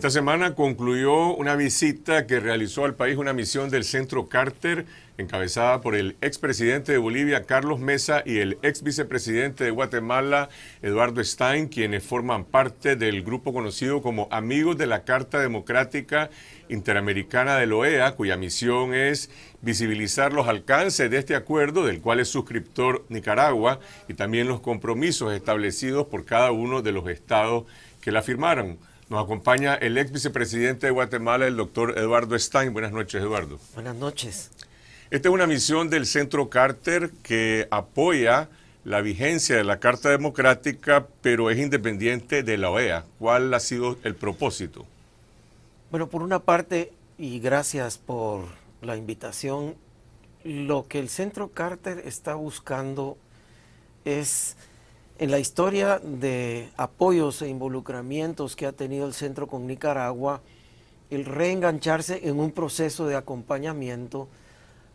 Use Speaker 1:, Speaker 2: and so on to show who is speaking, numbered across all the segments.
Speaker 1: Esta semana concluyó una visita que realizó al país una misión del Centro Carter, encabezada por el expresidente de Bolivia, Carlos Mesa, y el ex vicepresidente de Guatemala, Eduardo Stein, quienes forman parte del grupo conocido como Amigos de la Carta Democrática Interamericana de la e OEA, cuya misión es visibilizar los alcances de este acuerdo, del cual es suscriptor Nicaragua, y también los compromisos establecidos por cada uno de los estados que la firmaron. Nos acompaña el ex vicepresidente de Guatemala, el doctor Eduardo Stein. Buenas noches, Eduardo. Buenas noches. Esta es una misión del Centro Carter que apoya la vigencia de la Carta Democrática, pero es independiente de la OEA. ¿Cuál ha sido el propósito?
Speaker 2: Bueno, por una parte, y gracias por la invitación, lo que el Centro Carter está buscando es en la historia de apoyos e involucramientos que ha tenido el centro con Nicaragua, el reengancharse en un proceso de acompañamiento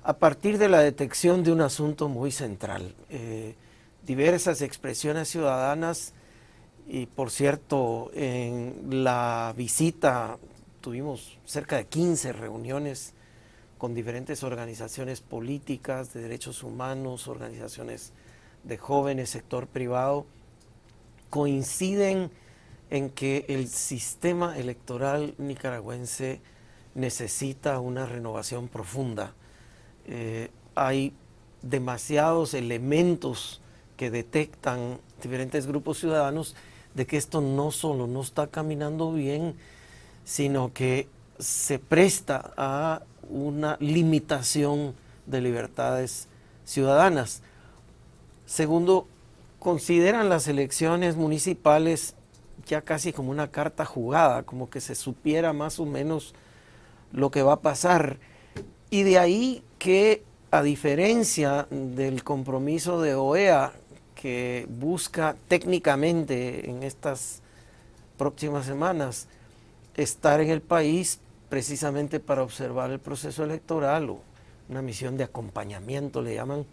Speaker 2: a partir de la detección de un asunto muy central. Eh, diversas expresiones ciudadanas y por cierto, en la visita tuvimos cerca de 15 reuniones con diferentes organizaciones políticas, de derechos humanos, organizaciones de jóvenes, sector privado, coinciden en que el sistema electoral nicaragüense necesita una renovación profunda. Eh, hay demasiados elementos que detectan diferentes grupos ciudadanos de que esto no solo no está caminando bien, sino que se presta a una limitación de libertades ciudadanas. Segundo, consideran las elecciones municipales ya casi como una carta jugada, como que se supiera más o menos lo que va a pasar. Y de ahí que, a diferencia del compromiso de OEA, que busca técnicamente en estas próximas semanas estar en el país precisamente para observar el proceso electoral o una misión de acompañamiento, le llaman,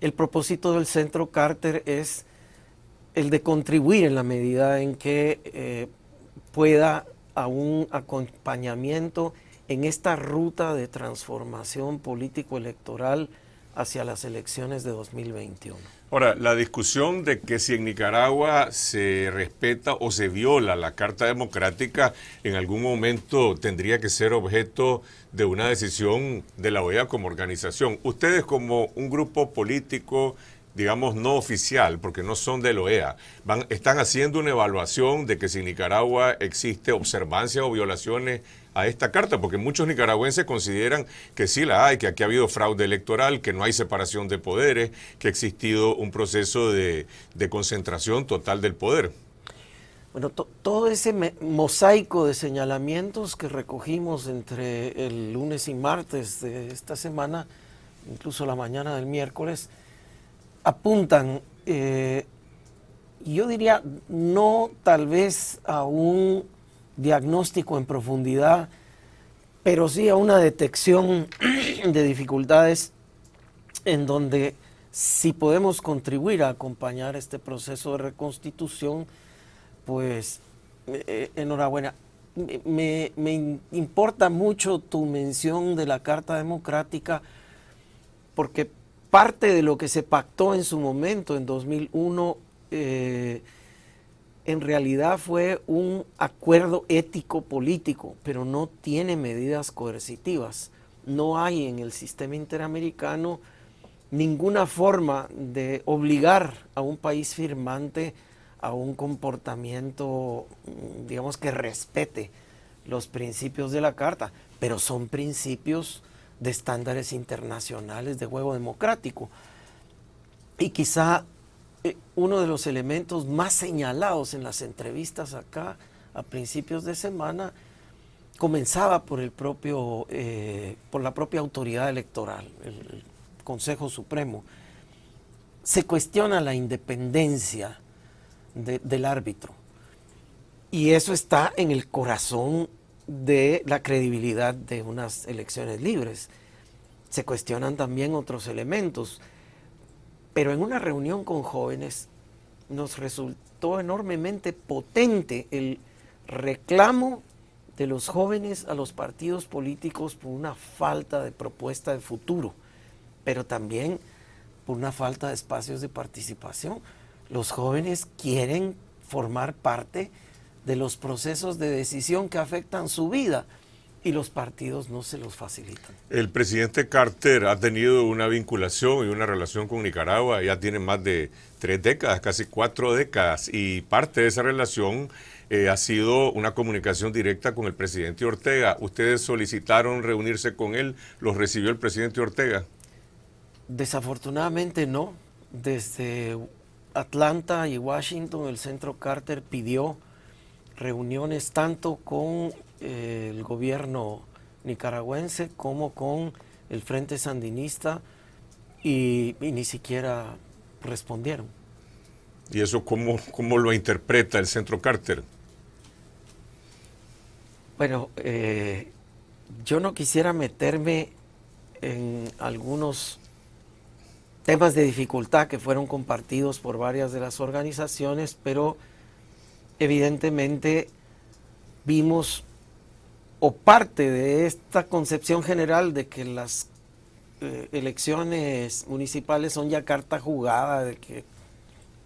Speaker 2: el propósito del Centro Carter es el de contribuir en la medida en que eh, pueda a un acompañamiento en esta ruta de transformación político-electoral hacia las elecciones de 2021.
Speaker 1: Ahora, la discusión de que si en Nicaragua se respeta o se viola la Carta Democrática en algún momento tendría que ser objeto de una decisión de la OEA como organización. Ustedes como un grupo político digamos, no oficial, porque no son de la OEA, Van, están haciendo una evaluación de que si en Nicaragua existe observancia o violaciones a esta carta, porque muchos nicaragüenses consideran que sí la hay, que aquí ha habido fraude electoral, que no hay separación de poderes, que ha existido un proceso de, concentración total del poder.
Speaker 2: Bueno, todo ese mosaico de señalamientos que recogimos entre el lunes y martes de esta semana, incluso la mañana del miércoles, apuntan, eh, yo diría, no tal vez a un diagnóstico en profundidad, pero sí a una detección de dificultades en donde si podemos contribuir a acompañar este proceso de reconstitución, pues eh, eh, enhorabuena. Me, importa mucho tu mención de la Carta Democrática porque parte de lo que se pactó en su momento, en 2001, en realidad fue un acuerdo ético-político, pero no tiene medidas coercitivas. No hay en el sistema interamericano ninguna forma de obligar a un país firmante a un comportamiento, digamos, que respete los principios de la Carta, pero son principios de estándares internacionales de juego democrático. Y quizá eh, uno de los elementos más señalados en las entrevistas acá a principios de semana comenzaba por el propio eh, por la propia autoridad electoral el, Consejo Supremo se cuestiona la independencia del árbitro y eso está en el corazón de la credibilidad de unas elecciones libres se cuestionan también otros elementos pero en una reunión con jóvenes nos resultó enormemente potente el reclamo de los jóvenes a los partidos políticos por una falta de propuesta de futuro, pero también por una falta de espacios de participación. Los jóvenes quieren formar parte de los procesos de decisión que afectan su vida y los partidos no se los facilitan.
Speaker 1: El presidente Carter ha tenido una vinculación y una relación con Nicaragua, ya tiene más de tres décadas, casi cuatro décadas, y parte de esa relación eh, ha sido una comunicación directa con el presidente Ortega. ¿Ustedes solicitaron reunirse con él? ¿Los recibió el presidente Ortega?
Speaker 2: Desafortunadamente no. Desde Atlanta y Washington el centro Carter pidió reuniones tanto con eh, el gobierno nicaragüense como con el Frente Sandinista y, ni siquiera respondieron.
Speaker 1: ¿Y eso cómo, cómo lo interpreta el Centro Carter?
Speaker 2: Bueno, eh, yo no quisiera meterme en algunos temas de dificultad que fueron compartidos por varias de las organizaciones, pero evidentemente vimos o parte de esta concepción general de que las eh, elecciones municipales son ya carta jugada, de que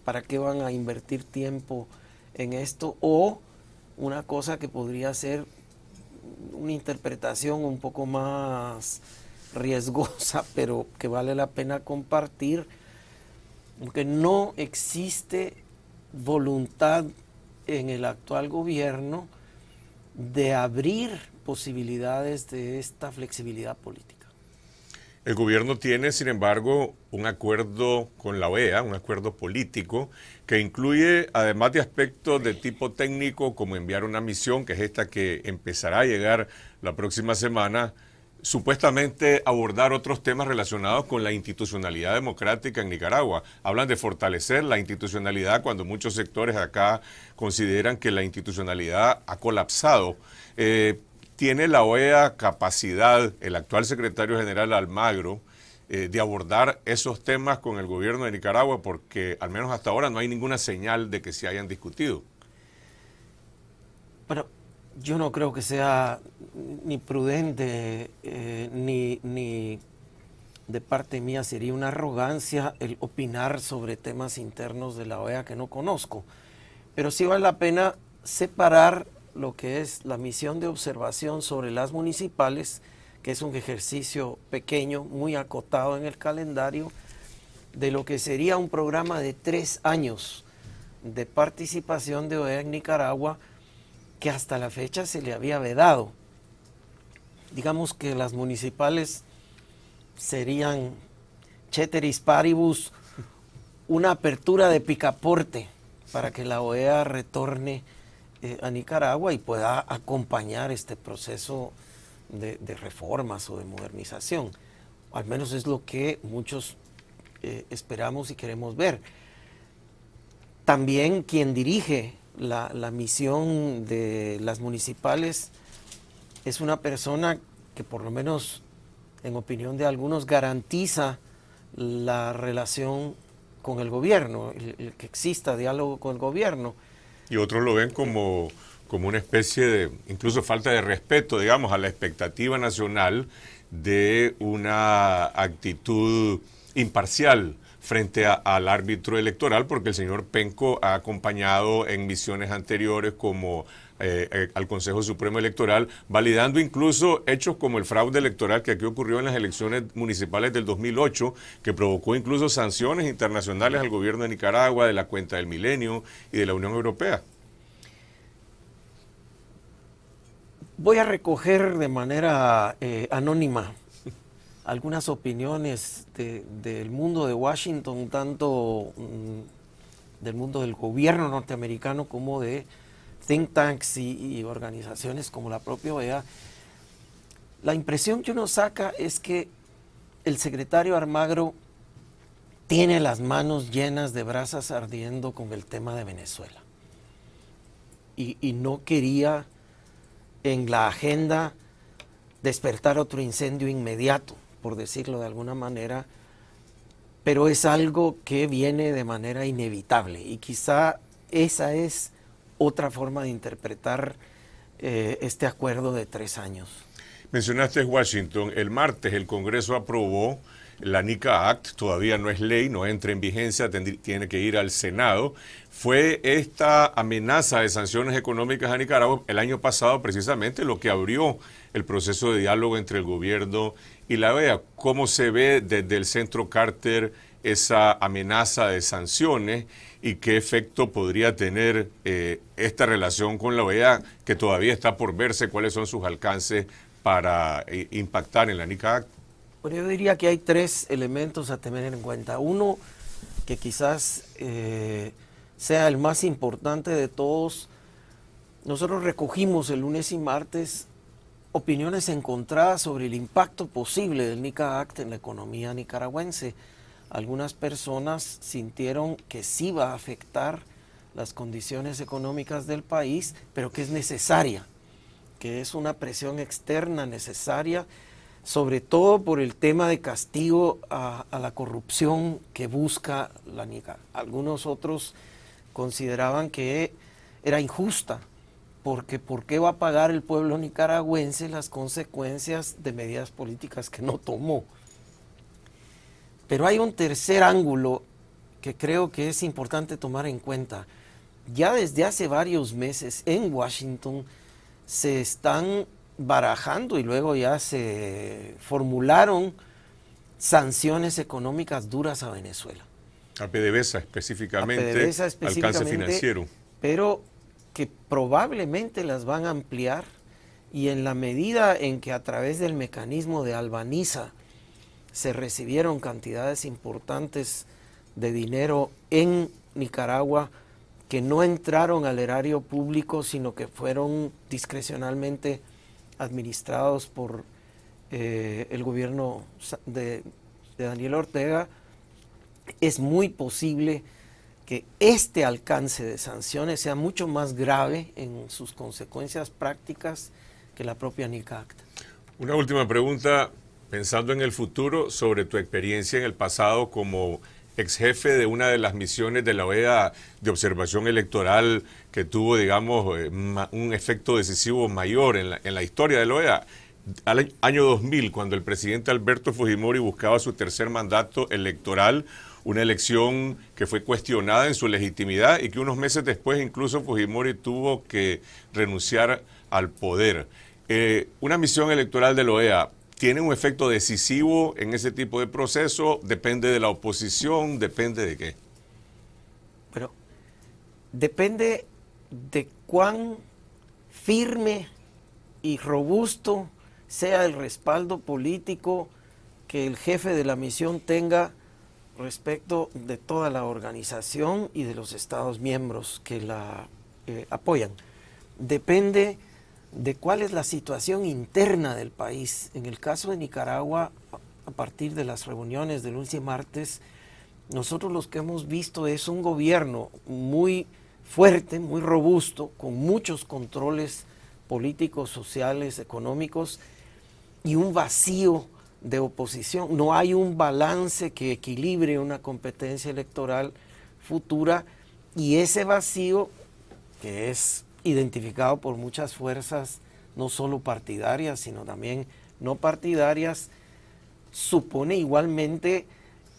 Speaker 2: para qué van a invertir tiempo en esto, o una cosa que podría ser una interpretación un poco más riesgosa, pero que vale la pena compartir, aunque no existe voluntad en el actual gobierno de abrir posibilidades de esta flexibilidad política.
Speaker 1: El gobierno tiene, sin embargo, un acuerdo con la OEA, un acuerdo político, que incluye, además de aspectos de tipo técnico, como enviar una misión, que es esta que empezará a llegar la próxima semana, supuestamente abordar otros temas relacionados con la institucionalidad democrática en Nicaragua. Hablan de fortalecer la institucionalidad cuando muchos sectores acá consideran que la institucionalidad ha colapsado. Eh, ¿Tiene la OEA capacidad, el actual secretario general Almagro, eh, de abordar esos temas con el gobierno de Nicaragua? Porque al menos hasta ahora no hay ninguna señal de que se hayan discutido.
Speaker 2: Yo no creo que sea ni prudente eh, ni, ni de parte mía sería una arrogancia el opinar sobre temas internos de la OEA que no conozco. Pero sí vale la pena separar lo que es la misión de observación sobre las municipales, que es un ejercicio pequeño, muy acotado en el calendario, de lo que sería un programa de tres años de participación de OEA en Nicaragua que hasta la fecha se le había vedado. Digamos que las municipales serían Cheteris Paribus, una apertura de picaporte para que la OEA retorne eh, a Nicaragua y pueda acompañar este proceso de, reformas o de modernización. Al menos es lo que muchos eh, esperamos y queremos ver. También quien dirige la, misión de las municipales es una persona que por lo menos, en opinión de algunos, garantiza la relación con el gobierno, el, que exista diálogo con el gobierno.
Speaker 1: Y otros lo ven como una especie de, incluso falta de respeto, digamos, a la expectativa nacional de una actitud imparcial frente al árbitro electoral, porque el señor Penco ha acompañado en misiones anteriores como eh, eh, al Consejo Supremo Electoral, validando incluso hechos como el fraude electoral que aquí ocurrió en las elecciones municipales del 2008, que provocó incluso sanciones internacionales al gobierno de Nicaragua, de la cuenta del milenio y de la Unión Europea.
Speaker 2: Voy a recoger de manera eh, anónima algunas opiniones del mundo de Washington, tanto mm, del mundo del gobierno norteamericano como de think tanks y, organizaciones como la propia OEA, la impresión que uno saca es que el secretario Armagro tiene las manos llenas de brasas ardiendo con el tema de Venezuela. y no quería en la agenda despertar otro incendio inmediato por decirlo de alguna manera, pero es algo que viene de manera inevitable y quizá esa es otra forma de interpretar eh, este acuerdo de tres años.
Speaker 1: Mencionaste Washington, el martes el Congreso aprobó la NICA Act todavía no es ley, no entra en vigencia, tiene que ir al Senado. Fue esta amenaza de sanciones económicas a Nicaragua el año pasado precisamente lo que abrió el proceso de diálogo entre el gobierno y la OEA. ¿Cómo se ve desde el centro Carter esa amenaza de sanciones y qué efecto podría tener eh, esta relación con la OEA que todavía está por verse cuáles son sus alcances para eh, impactar en la NICA Act?
Speaker 2: Bueno, yo diría que hay tres elementos a tener en cuenta. Uno, que quizás eh, sea el más importante de todos. Nosotros recogimos el lunes y martes opiniones encontradas sobre el impacto posible del NICA Act en la economía nicaragüense. Algunas personas sintieron que sí va a afectar las condiciones económicas del país, pero que es necesaria, que es una presión externa necesaria sobre todo por el tema de castigo a, la corrupción que busca la Nicaragua. Algunos otros consideraban que era injusta, porque ¿por qué va a pagar el pueblo nicaragüense las consecuencias de medidas políticas que no tomó? Pero hay un tercer ángulo que creo que es importante tomar en cuenta. Ya desde hace varios meses en Washington se están barajando y luego ya se formularon sanciones económicas duras a Venezuela.
Speaker 1: A PDVSA específicamente, al alcance financiero.
Speaker 2: Pero que probablemente las van a ampliar y en la medida en que a través del mecanismo de albaniza se recibieron cantidades importantes de dinero en Nicaragua que no entraron al erario público, sino que fueron discrecionalmente administrados por eh, el gobierno de, de, Daniel Ortega, es muy posible que este alcance de sanciones sea mucho más grave en sus consecuencias prácticas que la propia NICA
Speaker 1: Una última pregunta, pensando en el futuro, sobre tu experiencia en el pasado como ex jefe de una de las misiones de la OEA de observación electoral que tuvo, digamos, eh, un efecto decisivo mayor en la, historia de la OEA. Al año 2000, cuando el presidente Alberto Fujimori buscaba su tercer mandato electoral, una elección que fue cuestionada en su legitimidad y que unos meses después incluso Fujimori tuvo que renunciar al poder. Eh, una misión electoral de la OEA tiene un efecto decisivo en ese tipo de proceso? ¿Depende de la oposición? ¿Depende de qué?
Speaker 2: Bueno, depende de cuán firme y robusto sea el respaldo político que el jefe de la misión tenga respecto de toda la organización y de los estados miembros que la eh, apoyan. Depende de cuál es la situación interna del país. En el caso de Nicaragua, a partir de las reuniones del lunes y martes, nosotros los que hemos visto es un gobierno muy fuerte, muy robusto, con muchos controles políticos, sociales, económicos y un vacío de oposición. No hay un balance que equilibre una competencia electoral futura y ese vacío, que es identificado por muchas fuerzas, no solo partidarias, sino también no partidarias, supone igualmente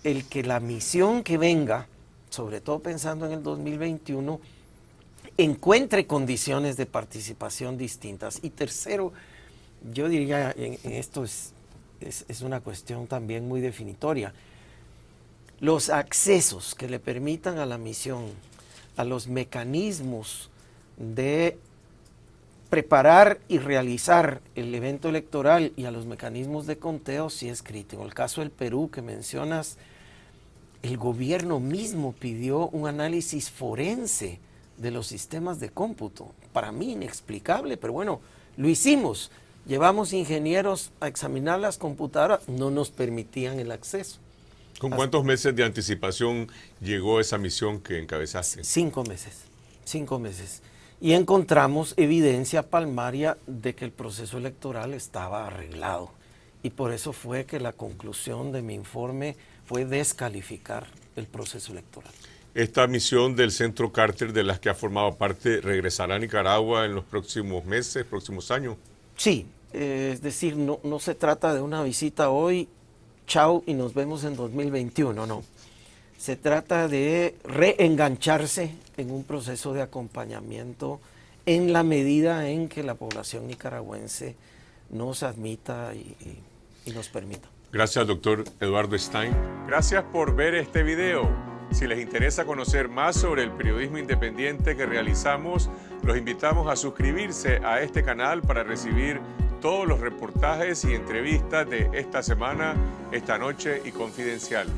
Speaker 2: el que la misión que venga, sobre todo pensando en el 2021, encuentre condiciones de participación distintas. Y tercero, yo diría, en, esto es, es, es una cuestión también muy definitoria, los accesos que le permitan a la misión, a los mecanismos de preparar y realizar el evento electoral y a los mecanismos de conteo sí es crítico. El caso del Perú que mencionas, el gobierno mismo pidió un análisis forense de los sistemas de cómputo. Para mí inexplicable, pero bueno, lo hicimos. Llevamos ingenieros a examinar las computadoras, no nos permitían el acceso.
Speaker 1: ¿Con cuántos meses de anticipación llegó esa misión que encabezaste?
Speaker 2: Cinco meses, cinco meses y encontramos evidencia palmaria de que el proceso electoral estaba arreglado. Y por eso fue que la conclusión de mi informe fue descalificar el proceso electoral.
Speaker 1: Esta misión del Centro Carter de las que ha formado parte regresará a Nicaragua en los próximos meses, próximos años.
Speaker 2: Sí, eh, es decir, no, no se trata de una visita hoy, chau y nos vemos en 2021, no. Se trata de reengancharse en un proceso de acompañamiento en la medida en que la población nicaragüense nos admita y, nos permita.
Speaker 1: Gracias, doctor Eduardo Stein. Gracias por ver este video. Si les interesa conocer más sobre el periodismo independiente que realizamos, los invitamos a suscribirse a este canal para recibir todos los reportajes y entrevistas de esta semana, esta noche y confidencial.